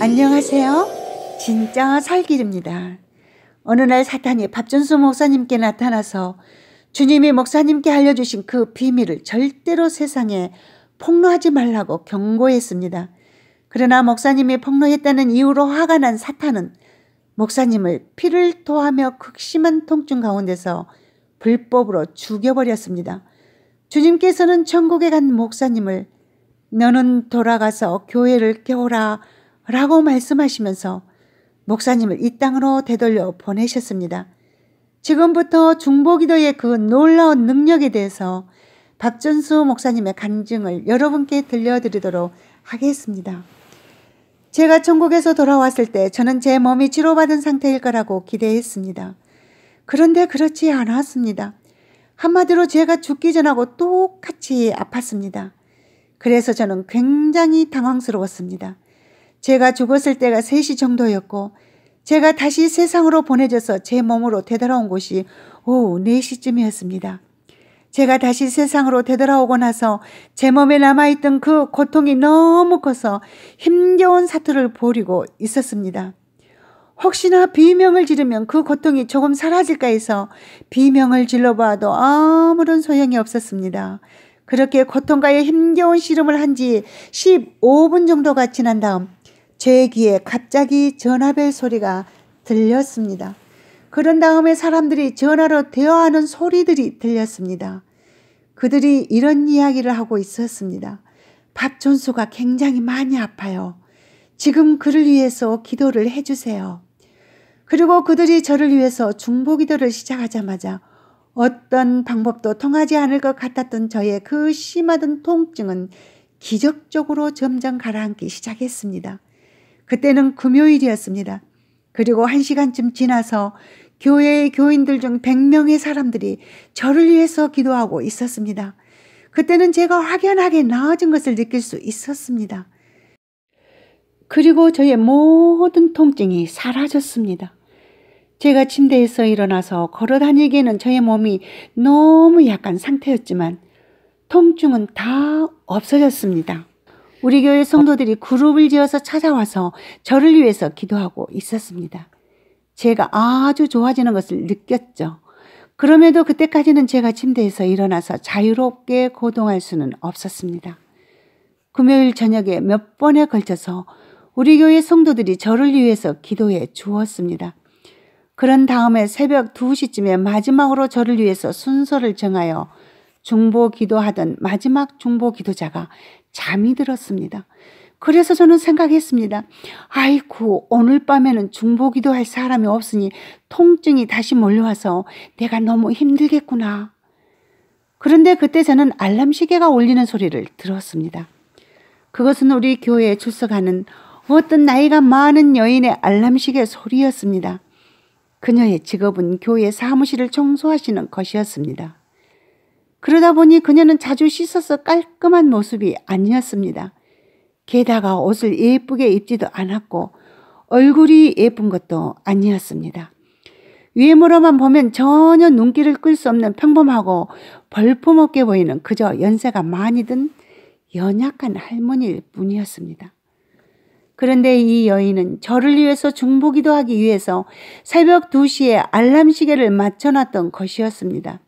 안녕하세요. 진짜 살길입니다. 어느 날 사탄이 밥준수 목사님께 나타나서 주님이 목사님께 알려주신 그 비밀을 절대로 세상에 폭로하지 말라고 경고했습니다. 그러나 목사님이 폭로했다는 이유로 화가 난 사탄은 목사님을 피를 토하며 극심한 통증 가운데서 불법으로 죽여버렸습니다. 주님께서는 천국에 간 목사님을 너는 돌아가서 교회를 깨우라 라고 말씀하시면서 목사님을 이 땅으로 되돌려 보내셨습니다. 지금부터 중보기도의 그 놀라운 능력에 대해서 박준수 목사님의 간증을 여러분께 들려드리도록 하겠습니다. 제가 천국에서 돌아왔을 때 저는 제 몸이 치료받은 상태일 거라고 기대했습니다. 그런데 그렇지 않았습니다. 한마디로 제가 죽기 전하고 똑같이 아팠습니다. 그래서 저는 굉장히 당황스러웠습니다. 제가 죽었을 때가 3시 정도였고 제가 다시 세상으로 보내져서 제 몸으로 되돌아온 곳이 오후 4시쯤이었습니다. 제가 다시 세상으로 되돌아오고 나서 제 몸에 남아있던 그 고통이 너무 커서 힘겨운 사투를 벌이고 있었습니다. 혹시나 비명을 지르면 그 고통이 조금 사라질까 해서 비명을 질러봐도 아무런 소용이 없었습니다. 그렇게 고통과의 힘겨운 씨름을 한 지 15분 정도가 지난 다음 제 귀에 갑자기 전압의 소리가 들렸습니다. 그런 다음에 사람들이 전화로 대화하는 소리들이 들렸습니다. 그들이 이런 이야기를 하고 있었습니다. 밥존수가 굉장히 많이 아파요. 지금 그를 위해서 기도를 해주세요. 그리고 그들이 저를 위해서 중보 기도를 시작하자마자 어떤 방법도 통하지 않을 것 같았던 저의 그 심하던 통증은 기적적으로 점점 가라앉기 시작했습니다. 그때는 금요일이었습니다. 그리고 한 시간쯤 지나서 교회의 교인들 중 100명의 사람들이 저를 위해서 기도하고 있었습니다. 그때는 제가 확연하게 나아진 것을 느낄 수 있었습니다. 그리고 저의 모든 통증이 사라졌습니다. 제가 침대에서 일어나서 걸어 다니기에는 저의 몸이 너무 약한 상태였지만 통증은 다 없어졌습니다. 우리 교회 성도들이 그룹을 지어서 찾아와서 저를 위해서 기도하고 있었습니다. 제가 아주 좋아지는 것을 느꼈죠. 그럼에도 그때까지는 제가 침대에서 일어나서 자유롭게 고동할 수는 없었습니다. 금요일 저녁에 몇 번에 걸쳐서 우리 교회 성도들이 저를 위해서 기도해 주었습니다. 그런 다음에 새벽 2시쯤에 마지막으로 저를 위해서 순서를 정하여 중보 기도하던 마지막 중보 기도자가 잠이 들었습니다. 그래서 저는 생각했습니다. 아이쿠 오늘 밤에는 중보 기도할 사람이 없으니 통증이 다시 몰려와서 내가 너무 힘들겠구나. 그런데 그때 저는 알람 시계가 울리는 소리를 들었습니다. 그것은 우리 교회에 출석하는 어떤 나이가 많은 여인의 알람 시계 소리였습니다. 그녀의 직업은 교회 사무실을 청소하시는 것이었습니다. 그러다 보니 그녀는 자주 씻어서 깔끔한 모습이 아니었습니다. 게다가 옷을 예쁘게 입지도 않았고 얼굴이 예쁜 것도 아니었습니다. 외모로만 보면 전혀 눈길을 끌 수 없는 평범하고 벌품없게 보이는 그저 연세가 많이 든 연약한 할머니일 뿐이었습니다. 그런데 이 여인은 저를 위해서 중보기도 하기 위해서 새벽 2시에 알람 시계를 맞춰놨던 것이었습니다.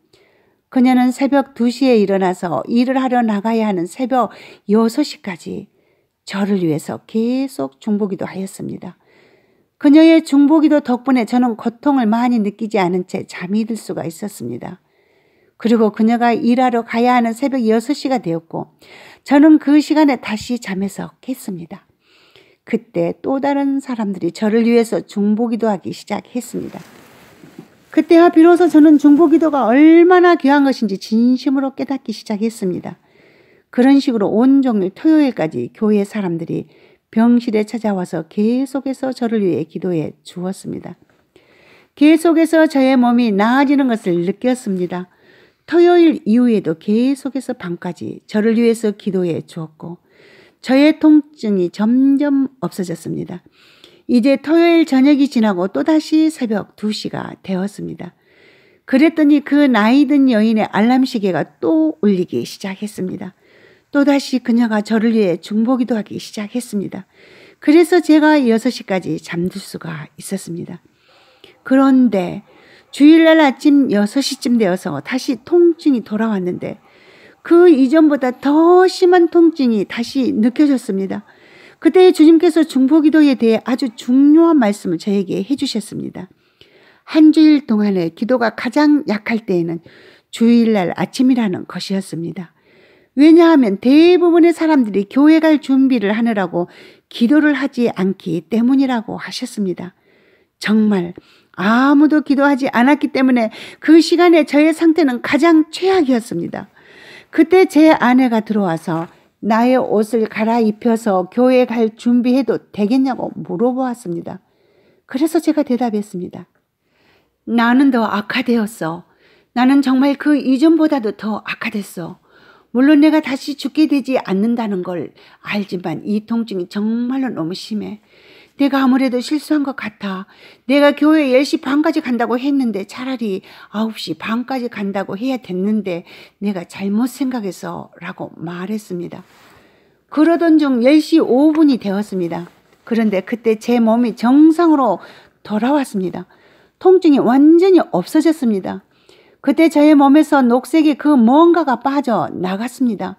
그녀는 새벽 2시에 일어나서 일을 하러 나가야 하는 새벽 6시까지 저를 위해서 계속 중보기도 하였습니다. 그녀의 중보기도 덕분에 저는 고통을 많이 느끼지 않은 채 잠이 들 수가 있었습니다. 그리고 그녀가 일하러 가야 하는 새벽 6시가 되었고 저는 그 시간에 다시 잠에서 깼습니다. 그때 또 다른 사람들이 저를 위해서 중보기도 하기 시작했습니다. 그때야 비로소 저는 중보기도가 얼마나 귀한 것인지 진심으로 깨닫기 시작했습니다. 그런 식으로 온종일 토요일까지 교회 사람들이 병실에 찾아와서 계속해서 저를 위해 기도해 주었습니다. 계속해서 저의 몸이 나아지는 것을 느꼈습니다. 토요일 이후에도 계속해서 밤까지 저를 위해서 기도해 주었고 저의 통증이 점점 없어졌습니다. 이제 토요일 저녁이 지나고 또다시 새벽 2시가 되었습니다. 그랬더니 그 나이든 여인의 알람 시계가 또 울리기 시작했습니다. 또다시 그녀가 저를 위해 중보기도 하기 시작했습니다. 그래서 제가 6시까지 잠들 수가 있었습니다. 그런데 주일날 아침 6시쯤 되어서 다시 통증이 돌아왔는데 그 이전보다 더 심한 통증이 다시 느껴졌습니다. 그때 주님께서 중보기도에 대해 아주 중요한 말씀을 저에게 해주셨습니다. 한 주일 동안의 기도가 가장 약할 때에는 주일날 아침이라는 것이었습니다. 왜냐하면 대부분의 사람들이 교회 갈 준비를 하느라고 기도를 하지 않기 때문이라고 하셨습니다. 정말 아무도 기도하지 않았기 때문에 그 시간에 저의 상태는 가장 최악이었습니다. 그때 제 아내가 들어와서 나의 옷을 갈아입혀서 교회 갈 준비해도 되겠냐고 물어보았습니다. 그래서 제가 대답했습니다. 나는 더 악화되었어. 나는 정말 그 이전보다도 더 악화됐어. 물론 내가 다시 죽게 되지 않는다는 걸 알지만 이 통증이 정말로 너무 심해. 내가 아무래도 실수한 것 같아. 내가 교회 10시 반까지 간다고 했는데 차라리 9시 반까지 간다고 해야 됐는데 내가 잘못 생각해서 라고 말했습니다. 그러던 중 10시 5분이 되었습니다. 그런데 그때 제 몸이 정상으로 돌아왔습니다. 통증이 완전히 없어졌습니다. 그때 저의 몸에서 녹색의 그 무언가가 빠져 나갔습니다.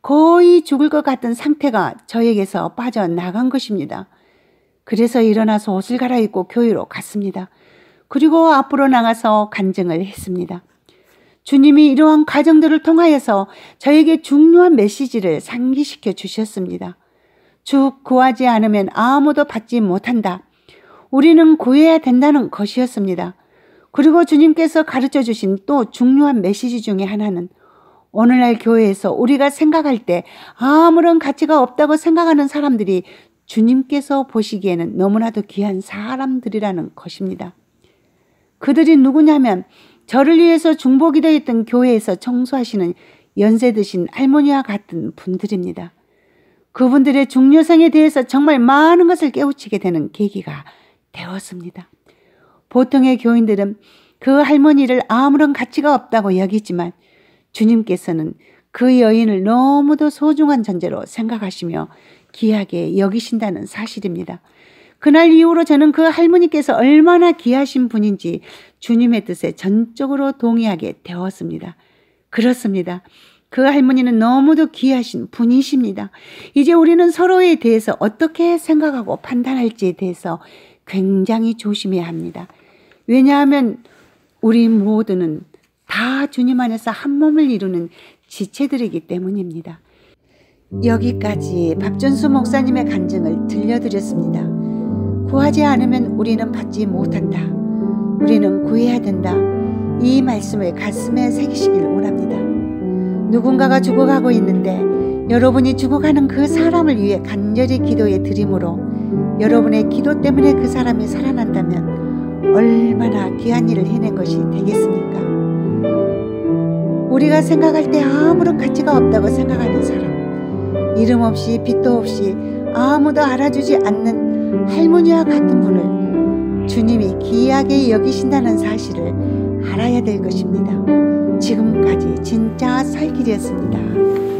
거의 죽을 것 같은 상태가 저에게서 빠져나간 것입니다. 그래서 일어나서 옷을 갈아입고 교회로 갔습니다. 그리고 앞으로 나가서 간증을 했습니다. 주님이 이러한 과정들을 통하여서 저에게 중요한 메시지를 상기시켜 주셨습니다. 주 구하지 않으면 아무도 받지 못한다. 우리는 구해야 된다는 것이었습니다. 그리고 주님께서 가르쳐 주신 또 중요한 메시지 중의 하나는 오늘날 교회에서 우리가 생각할 때 아무런 가치가 없다고 생각하는 사람들이 주님께서 보시기에는 너무나도 귀한 사람들이라는 것입니다. 그들이 누구냐면 저를 위해서 중복이 되어 던 교회에서 청소하시는 연세 드신 할머니와 같은 분들입니다. 그분들의 중요성에 대해서 정말 많은 것을 깨우치게 되는 계기가 되었습니다. 보통의 교인들은 그 할머니를 아무런 가치가 없다고 여기지만 주님께서는 그 여인을 너무도 소중한 존재로 생각하시며 귀하게 여기신다는 사실입니다. 그날 이후로 저는 그 할머니께서 얼마나 귀하신 분인지 주님의 뜻에 전적으로 동의하게 되었습니다. 그렇습니다. 그 할머니는 너무도 귀하신 분이십니다. 이제 우리는 서로에 대해서 어떻게 생각하고 판단할지에 대해서 굉장히 조심해야 합니다. 왜냐하면 우리 모두는 다 주님 안에서 한 몸을 이루는 지체들이기 때문입니다. 여기까지 박준수 목사님의 간증을 들려드렸습니다. 구하지 않으면 우리는 받지 못한다. 우리는 구해야 된다. 이 말씀을 가슴에 새기시길 원합니다. 누군가가 죽어가고 있는데 여러분이 죽어가는 그 사람을 위해 간절히 기도해 드림으로 여러분의 기도 때문에 그 사람이 살아난다면 얼마나 귀한 일을 해낸 것이 되겠습니까? 우리가 생각할 때 아무런 가치가 없다고 생각하는 사람. 이름 없이 빛도 없이 아무도 알아주지 않는 할머니와 같은 분을 주님이 귀하게 여기신다는 사실을 알아야 될 것입니다. 지금까지 진짜 살길이었습니다.